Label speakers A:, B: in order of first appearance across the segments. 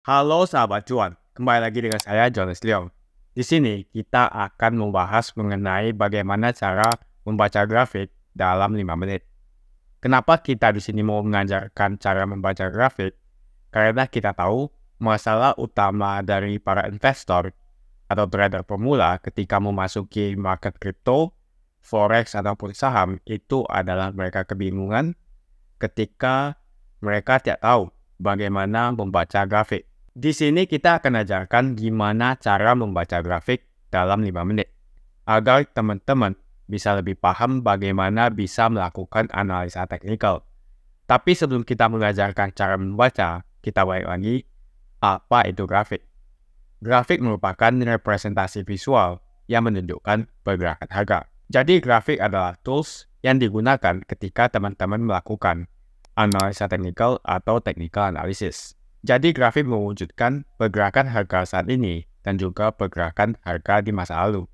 A: Halo sahabat cuan, kembali lagi dengan saya Jonas Leong. Di sini kita akan membahas mengenai bagaimana cara membaca grafik dalam 5 menit. Kenapa kita di sini mau mengajarkan cara membaca grafik? Karena kita tahu masalah utama dari para investor atau trader pemula ketika memasuki market kripto, forex ataupun saham itu adalah mereka kebingungan ketika mereka tidak tahu bagaimana membaca grafik di sini kita akan ajarkan gimana cara membaca grafik dalam 5 menit, agar teman-teman bisa lebih paham bagaimana bisa melakukan analisa teknikal. Tapi sebelum kita mengajarkan cara membaca, kita baik lagi, apa itu grafik? Grafik merupakan representasi visual yang menunjukkan pergerakan harga. Jadi grafik adalah tools yang digunakan ketika teman-teman melakukan analisa teknikal atau technical analysis. Jadi grafik mewujudkan pergerakan harga saat ini dan juga pergerakan harga di masa lalu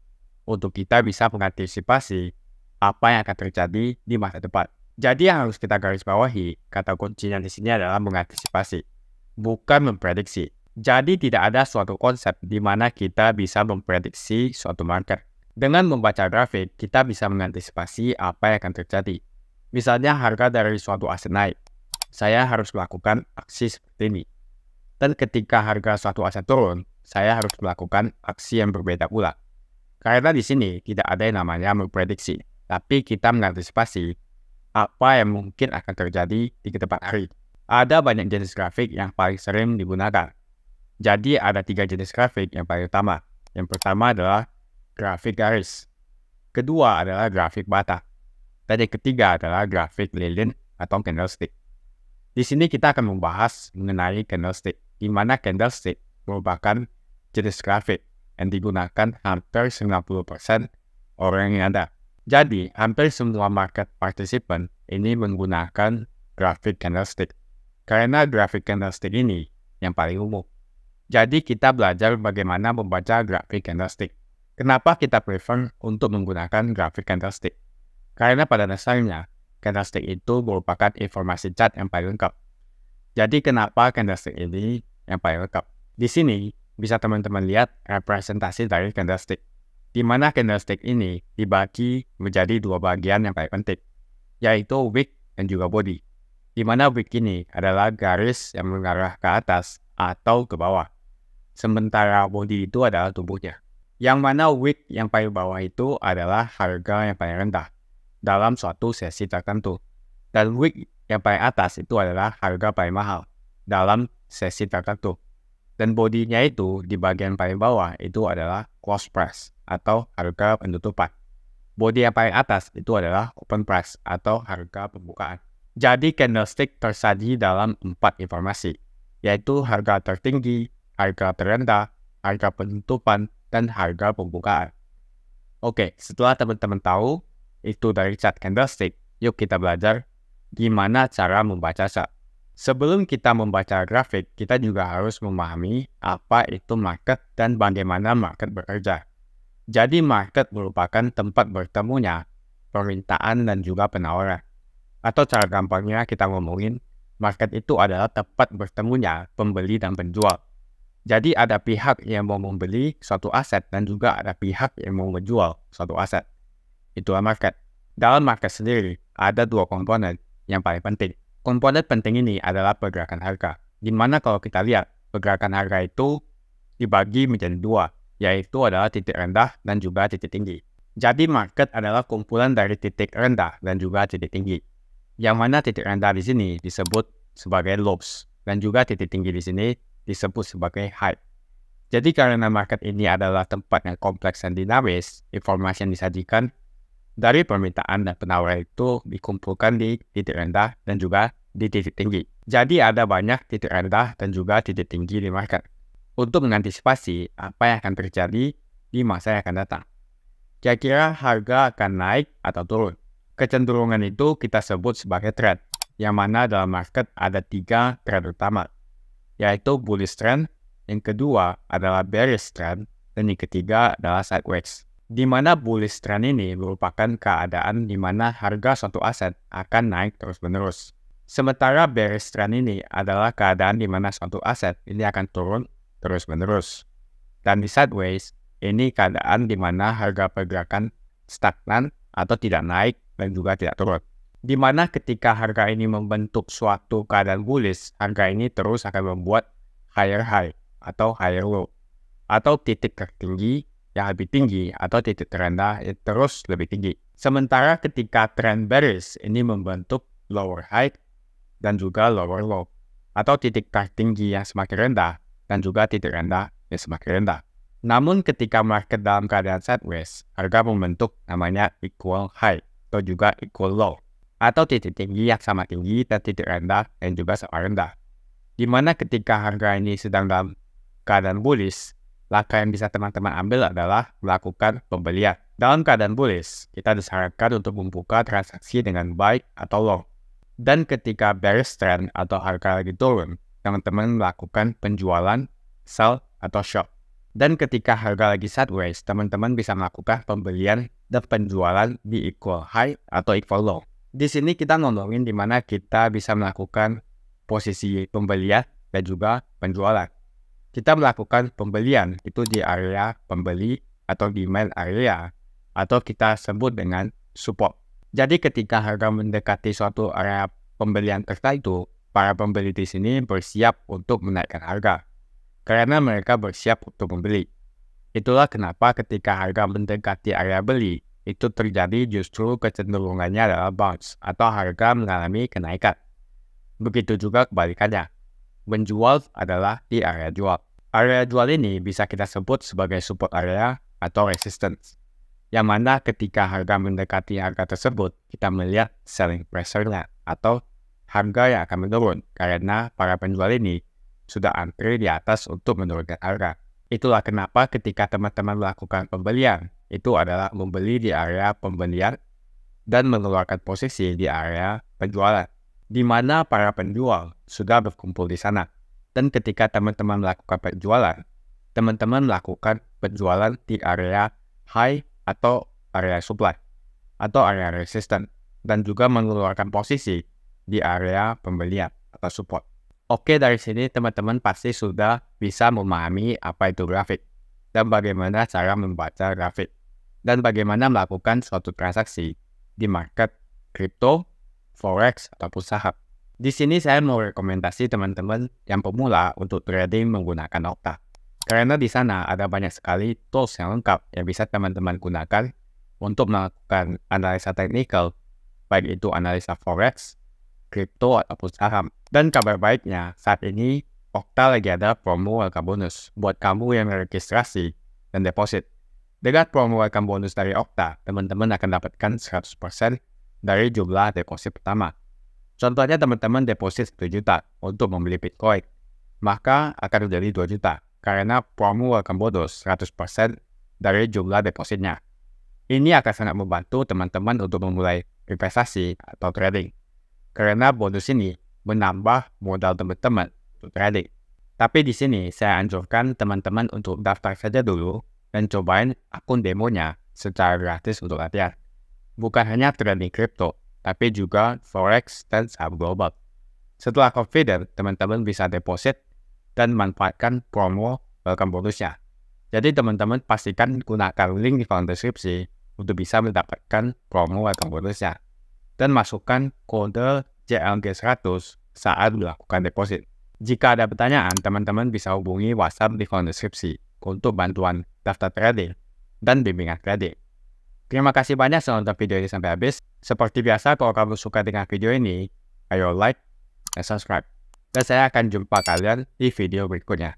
A: untuk kita bisa mengantisipasi apa yang akan terjadi di masa depan. Jadi yang harus kita garis bawahi, kata kuncinya di sini adalah mengantisipasi, bukan memprediksi. Jadi tidak ada suatu konsep di mana kita bisa memprediksi suatu market. Dengan membaca grafik, kita bisa mengantisipasi apa yang akan terjadi. Misalnya harga dari suatu aset naik, saya harus melakukan aksi seperti ini dan ketika harga suatu aset turun, saya harus melakukan aksi yang berbeda pula. Karena di sini tidak ada yang namanya memprediksi, tapi kita mengantisipasi apa yang mungkin akan terjadi di kedepan hari. Ada banyak jenis grafik yang paling sering digunakan. Jadi ada tiga jenis grafik yang paling utama. Yang pertama adalah grafik garis. Kedua adalah grafik bata. Dan yang ketiga adalah grafik lilin atau candlestick. Di sini kita akan membahas mengenai candlestick di mana candlestick merupakan jenis grafik yang digunakan hampir 90% orang yang ada. Jadi, hampir semua market participant ini menggunakan grafik candlestick. Karena grafik candlestick ini yang paling umum. Jadi, kita belajar bagaimana membaca grafik candlestick. Kenapa kita prefer untuk menggunakan grafik candlestick? Karena pada dasarnya, candlestick itu merupakan informasi chart yang paling lengkap jadi kenapa candlestick ini yang paling lengkap? Di sini bisa teman-teman lihat representasi dari candlestick, di mana candlestick ini dibagi menjadi dua bagian yang paling penting, yaitu wick dan juga body. Di mana wick ini adalah garis yang mengarah ke atas atau ke bawah, sementara body itu adalah tubuhnya. Yang mana wick yang paling bawah itu adalah harga yang paling rendah dalam suatu sesi tertentu. Dan wick yang paling atas itu adalah harga paling mahal dalam sesi tertentu. Dan bodinya itu di bagian paling bawah itu adalah close price atau harga penutupan. Bodi yang paling atas itu adalah open price atau harga pembukaan. Jadi candlestick tersaji dalam empat informasi, yaitu harga tertinggi, harga terendah, harga penutupan, dan harga pembukaan. Oke, setelah teman-teman tahu itu dari chart candlestick, yuk kita belajar gimana cara membaca chart. Sebelum kita membaca grafik, kita juga harus memahami apa itu market dan bagaimana market bekerja. Jadi market merupakan tempat bertemunya permintaan dan juga penawaran. Atau cara gampangnya kita ngomongin, market itu adalah tempat bertemunya pembeli dan penjual. Jadi ada pihak yang mau membeli suatu aset dan juga ada pihak yang mau menjual suatu aset. Itulah market. Dalam market sendiri, ada dua komponen, yang paling penting, komponen penting ini adalah pergerakan harga. di mana kalau kita lihat, pergerakan harga itu dibagi menjadi dua, yaitu adalah titik rendah dan juga titik tinggi. Jadi market adalah kumpulan dari titik rendah dan juga titik tinggi. Yang mana titik rendah di sini disebut sebagai lows dan juga titik tinggi di sini disebut sebagai high. Jadi karena market ini adalah tempat yang kompleks dan dinamis, informasi yang disajikan dari permintaan dan penawaran itu dikumpulkan di titik rendah dan juga di titik tinggi. Jadi ada banyak titik rendah dan juga titik tinggi di market untuk mengantisipasi apa yang akan terjadi di masa yang akan datang. Kira-kira harga akan naik atau turun. Kecenderungan itu kita sebut sebagai trend, yang mana dalam market ada tiga trend utama, yaitu bullish trend, yang kedua adalah bearish trend, dan yang ketiga adalah sideways di mana bullish trend ini merupakan keadaan di mana harga suatu aset akan naik terus-menerus. Sementara bearish trend ini adalah keadaan di mana suatu aset ini akan turun terus-menerus. Dan di sideways, ini keadaan di mana harga pergerakan stagnan atau tidak naik dan juga tidak turun. Di mana ketika harga ini membentuk suatu keadaan bullish, harga ini terus akan membuat higher high atau higher low atau titik tertinggi yang lebih tinggi atau titik terendah yang terus lebih tinggi. Sementara ketika trend bearish ini membentuk lower high dan juga lower low atau titik tertinggi yang semakin rendah dan juga titik rendah yang semakin rendah. Namun ketika market dalam keadaan sideways, harga membentuk namanya equal high atau juga equal low atau titik tinggi yang sama tinggi dan titik rendah yang juga sama rendah. Di mana ketika harga ini sedang dalam keadaan bullish, Langkah yang bisa teman-teman ambil adalah melakukan pembelian. Dalam keadaan bullish, kita disarankan untuk membuka transaksi dengan buy atau long. Dan ketika bearish trend atau harga lagi turun, teman-teman melakukan penjualan sell atau short. Dan ketika harga lagi sideways, teman-teman bisa melakukan pembelian dan penjualan di equal high atau equal low. Di sini kita nolongin di mana kita bisa melakukan posisi pembelian dan juga penjualan kita melakukan pembelian itu di area pembeli atau demand area atau kita sebut dengan support. Jadi ketika harga mendekati suatu area pembelian tertentu, para pembeli di sini bersiap untuk menaikkan harga karena mereka bersiap untuk membeli. Itulah kenapa ketika harga mendekati area beli, itu terjadi justru kecenderungannya adalah bounce atau harga mengalami kenaikan. Begitu juga kebalikannya. Menjual adalah di area jual. Area jual ini bisa kita sebut sebagai support area atau resistance, yang mana ketika harga mendekati harga tersebut, kita melihat selling pressure-nya atau harga yang akan menurun karena para penjual ini sudah antri di atas untuk menurunkan harga. Itulah kenapa ketika teman-teman melakukan pembelian, itu adalah membeli di area pembelian dan mengeluarkan posisi di area penjualan, di mana para penjual sudah berkumpul di sana. Dan ketika teman-teman melakukan penjualan, teman-teman melakukan penjualan di area high atau area supply atau area resistant dan juga mengeluarkan posisi di area pembelian atau support. Oke, dari sini teman-teman pasti sudah bisa memahami apa itu grafik dan bagaimana cara membaca grafik dan bagaimana melakukan suatu transaksi di market kripto, forex, ataupun saham. Di sini saya mau rekomendasi teman-teman yang pemula untuk trading menggunakan Okta. Karena di sana ada banyak sekali tools yang lengkap yang bisa teman-teman gunakan untuk melakukan analisa teknikal, baik itu analisa forex, kripto ataupun saham. Dan kabar baiknya, saat ini Okta lagi ada promo welcome bonus buat kamu yang registrasi dan deposit. Dengan promo welcome bonus dari Okta, teman-teman akan dapatkan 100% dari jumlah deposit pertama Contohnya teman-teman deposit 1 juta untuk membeli Bitcoin, maka akan menjadi 2 juta karena promo akan bonus 100% dari jumlah depositnya. Ini akan sangat membantu teman-teman untuk memulai investasi atau trading. Karena bonus ini menambah modal teman-teman untuk trading. Tapi di sini saya anjurkan teman-teman untuk daftar saja dulu dan cobain akun demonya secara gratis untuk latihan. Bukan hanya trading crypto tapi juga forex dan saham global. Setelah confident, teman-teman bisa deposit dan manfaatkan promo welcome bonusnya. Jadi teman-teman pastikan gunakan link di kolom deskripsi untuk bisa mendapatkan promo welcome bonusnya. Dan masukkan kode JLG100 saat melakukan deposit. Jika ada pertanyaan, teman-teman bisa hubungi WhatsApp di kolom deskripsi untuk bantuan daftar trading dan bimbingan trading. Terima kasih banyak sudah nonton video ini sampai habis. Seperti biasa, kalau kamu suka dengan video ini, ayo like dan subscribe. Dan saya akan jumpa kalian di video berikutnya.